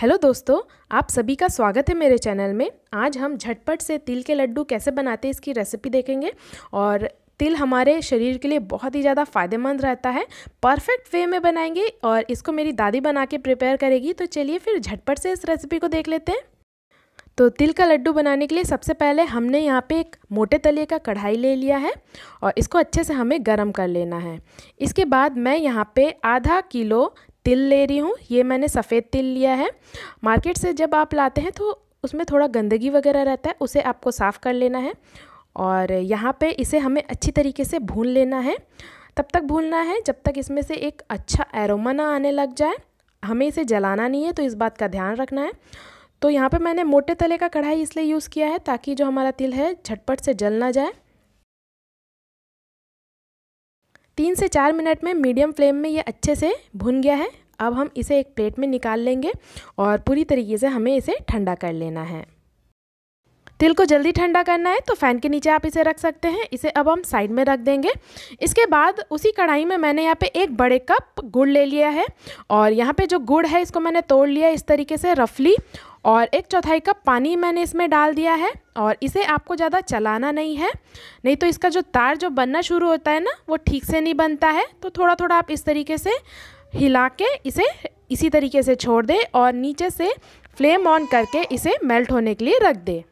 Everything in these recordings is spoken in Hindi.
हेलो दोस्तों आप सभी का स्वागत है मेरे चैनल में आज हम झटपट से तिल के लड्डू कैसे बनाते हैं इसकी रेसिपी देखेंगे और तिल हमारे शरीर के लिए बहुत ही ज़्यादा फ़ायदेमंद रहता है परफेक्ट वे में बनाएंगे और इसको मेरी दादी बना के प्रिपेयर करेगी तो चलिए फिर झटपट से इस रेसिपी को देख लेते हैं तो तिल का लड्डू बनाने के लिए सबसे पहले हमने यहाँ पे एक मोटे तले का कढ़ाई ले लिया है और इसको अच्छे से हमें गरम कर लेना है इसके बाद मैं यहाँ पे आधा किलो तिल ले रही हूँ ये मैंने सफ़ेद तिल लिया है मार्केट से जब आप लाते हैं तो उसमें थोड़ा गंदगी वगैरह रहता है उसे आपको साफ़ कर लेना है और यहाँ पे इसे हमें अच्छी तरीके से भून लेना है तब तक भूनना है जब तक इसमें से एक अच्छा एरोमा ना आने लग जाए हमें इसे जलाना नहीं है तो इस बात का ध्यान रखना है तो यहाँ पे मैंने मोटे तले का कढ़ाई इसलिए यूज़ किया है ताकि जो हमारा तिल है झटपट से जल ना जाए तीन से चार मिनट में मीडियम फ्लेम में ये अच्छे से भुन गया है अब हम इसे एक प्लेट में निकाल लेंगे और पूरी तरीके से हमें इसे ठंडा कर लेना है तिल को जल्दी ठंडा करना है तो फ़ैन के नीचे आप इसे रख सकते हैं इसे अब हम साइड में रख देंगे इसके बाद उसी कढ़ाई में मैंने यहाँ पे एक बड़े कप गुड़ ले लिया है और यहाँ पे जो गुड़ है इसको मैंने तोड़ लिया इस तरीके से रफली और एक चौथाई कप पानी मैंने इसमें डाल दिया है और इसे आपको ज़्यादा चलाना नहीं है नहीं तो इसका जो तार जो बनना शुरू होता है ना वो ठीक से नहीं बनता है तो थोड़ा थोड़ा आप इस तरीके से हिला के इसे इसी तरीके से छोड़ दें और नीचे से फ्लेम ऑन करके इसे मेल्ट होने के लिए रख दें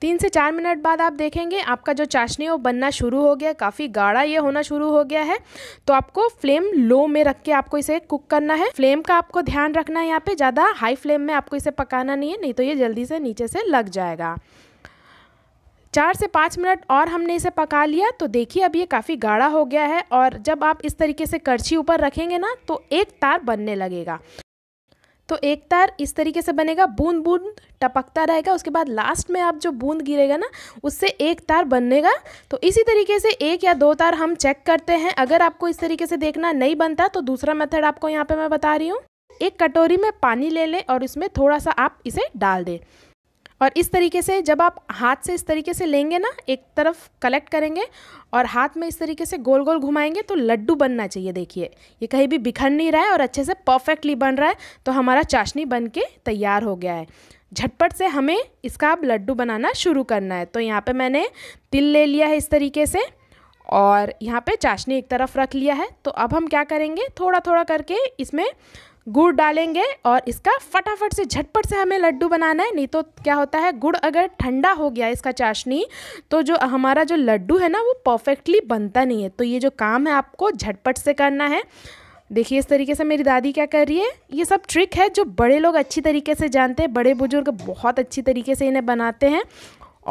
तीन से चार मिनट बाद आप देखेंगे आपका जो चाशनी वो बनना शुरू हो गया काफ़ी गाढ़ा ये होना शुरू हो गया है तो आपको फ्लेम लो में रख के आपको इसे कुक करना है फ्लेम का आपको ध्यान रखना है यहाँ पे ज़्यादा हाई फ्लेम में आपको इसे पकाना नहीं है नहीं तो ये जल्दी से नीचे से लग जाएगा चार से पाँच मिनट और हमने इसे पका लिया तो देखिए अब ये काफ़ी गाढ़ा हो गया है और जब आप इस तरीके से करछी ऊपर रखेंगे ना तो एक तार बनने लगेगा तो एक तार इस तरीके से बनेगा बूंद बूंद टपकता रहेगा उसके बाद लास्ट में आप जो बूंद गिरेगा ना उससे एक तार बनेगा तो इसी तरीके से एक या दो तार हम चेक करते हैं अगर आपको इस तरीके से देखना नहीं बनता तो दूसरा मेथड आपको यहाँ पे मैं बता रही हूँ एक कटोरी में पानी ले लें और इसमें थोड़ा सा आप इसे डाल दें और इस तरीके से जब आप हाथ से इस तरीके से लेंगे ना एक तरफ कलेक्ट करेंगे और हाथ में इस तरीके से गोल गोल घुमाएंगे तो लड्डू बनना चाहिए देखिए ये कहीं भी बिखर नहीं रहा है और अच्छे से परफेक्टली बन रहा है तो हमारा चाशनी बन के तैयार हो गया है झटपट से हमें इसका अब लड्डू बनाना शुरू करना है तो यहाँ पर मैंने तिल ले लिया है इस तरीके से और यहाँ पे चाशनी एक तरफ रख लिया है तो अब हम क्या करेंगे थोड़ा थोड़ा करके इसमें गुड़ डालेंगे और इसका फटाफट से झटपट से हमें लड्डू बनाना है नहीं तो क्या होता है गुड़ अगर ठंडा हो गया इसका चाशनी तो जो हमारा जो लड्डू है ना वो परफेक्टली बनता नहीं है तो ये जो काम है आपको झटपट से करना है देखिए इस तरीके से मेरी दादी क्या कर रही है ये सब ट्रिक है जो बड़े लोग अच्छी तरीके से जानते हैं बड़े बुजुर्ग बहुत अच्छी तरीके से इन्हें बनाते हैं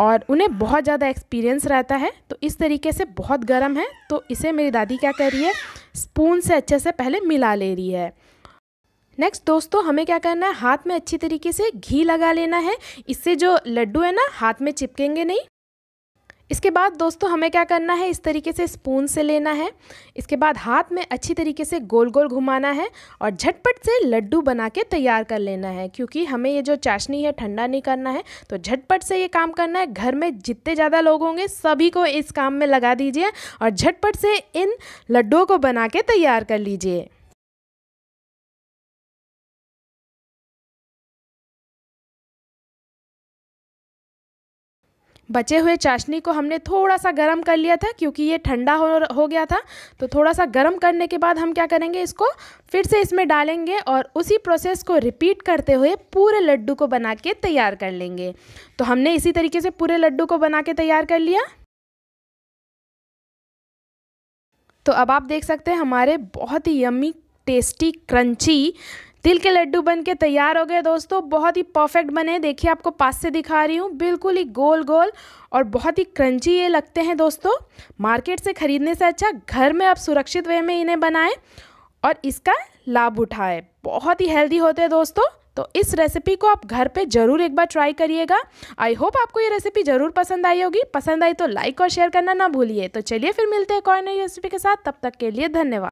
और उन्हें बहुत ज़्यादा एक्सपीरियंस रहता है तो इस तरीके से बहुत गर्म है तो इसे मेरी दादी क्या कर रही है स्पून से अच्छे से पहले मिला ले रही है नेक्स्ट दोस्तों हमें क्या करना है हाथ में अच्छी तरीके से घी लगा लेना है इससे जो लड्डू है ना हाथ में चिपकेंगे नहीं इसके बाद दोस्तों हमें क्या करना है इस तरीके से स्पून से लेना है इसके बाद हाथ में अच्छी तरीके से गोल गोल घुमाना है और झटपट से लड्डू बना के तैयार कर लेना है क्योंकि हमें ये जो चाशनी है ठंडा नहीं करना है तो झटपट से ये काम करना है घर में जितने ज़्यादा लोग होंगे सभी को इस काम में लगा दीजिए और झटपट से इन लड्डुओं को बना के तैयार कर लीजिए बचे हुए चाशनी को हमने थोड़ा सा गर्म कर लिया था क्योंकि ये ठंडा हो हो गया था तो थोड़ा सा गर्म करने के बाद हम क्या करेंगे इसको फिर से इसमें डालेंगे और उसी प्रोसेस को रिपीट करते हुए पूरे लड्डू को बना के तैयार कर लेंगे तो हमने इसी तरीके से पूरे लड्डू को बना के तैयार कर लिया तो अब आप देख सकते हैं हमारे बहुत ही यमी टेस्टी क्रंची तिल के लड्डू बन के तैयार हो गए दोस्तों बहुत ही परफेक्ट बने देखिए आपको पास से दिखा रही हूँ बिल्कुल ही गोल गोल और बहुत ही क्रंची ये लगते हैं दोस्तों मार्केट से ख़रीदने से अच्छा घर में आप सुरक्षित वे में इन्हें बनाएं और इसका लाभ उठाएं बहुत ही हेल्दी होते हैं दोस्तों तो इस रेसिपी को आप घर पे ज़रूर एक बार ट्राई करिएगा आई होप आपको ये रेसिपी ज़रूर पसंद आई होगी पसंद आई तो लाइक और शेयर करना ना भूलिए तो चलिए फिर मिलते हैं एक और नई रेसिपी के साथ तब तक के लिए धन्यवाद